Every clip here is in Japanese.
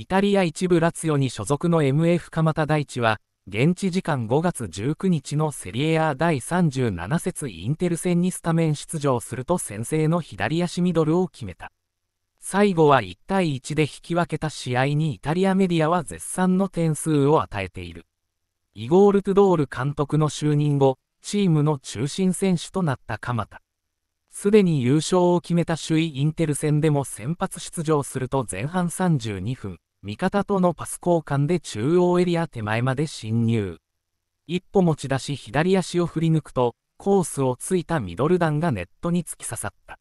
イタリア一部ラツィオに所属の MF 蒲田大地は、現地時間5月19日のセリエ A 第37節インテル戦にスタメン出場すると先制の左足ミドルを決めた。最後は1対1で引き分けた試合にイタリアメディアは絶賛の点数を与えている。イゴール・トゥドール監督の就任後、チームの中心選手となった鎌田。すでに優勝を決めた首位インテル戦でも先発出場すると前半32分。味方とのパス交換で中央エリア手前まで侵入。一歩持ち出し左足を振り抜くと、コースをついたミドル弾がネットに突き刺さった。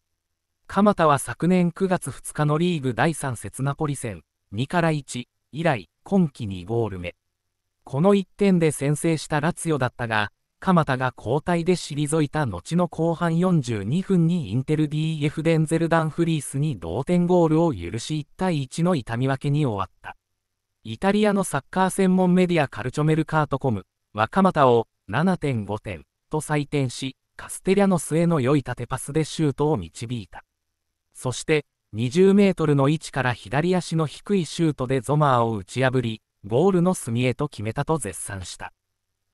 鎌田は昨年9月2日のリーグ第3節ナポリ戦、2から1以来、今季2ゴール目。この1点で先制したラツヨだったが、鎌田が交代で退いた後の後半42分にインテル DF デンゼルダンフリースに同点ゴールを許し1対1の痛み分けに終わった。イタリアのサッカー専門メディアカルチョメルカートコムは鎌田を7.5点と採点し、カステリャの末の良い縦パスでシュートを導いた。そして、20メートルの位置から左足の低いシュートでゾマーを打ち破り、ゴールの隅へと決めたと絶賛した。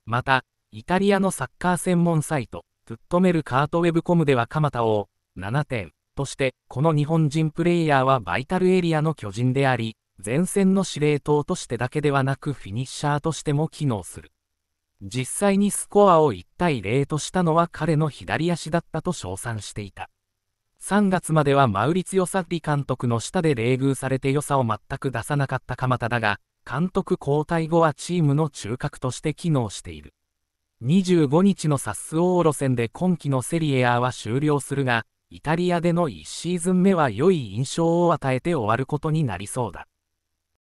また、イタリアのサッカー専門サイト、プットメルカートウェブコムでは鎌田を7点として、この日本人プレイヤーはバイタルエリアの巨人であり、前線の司令塔としてだけではなくフィニッシャーとしても機能する。実際にスコアを1対0としたのは彼の左足だったと称賛していた。3月まではマウリツヨ・サッリ監督の下で冷遇されて良さを全く出さなかった鎌田だが、監督交代後はチームの中核として機能している。25日のサッスオーロ戦で今季のセリエ A は終了するが、イタリアでの1シーズン目は良い印象を与えて終わることになりそうだ。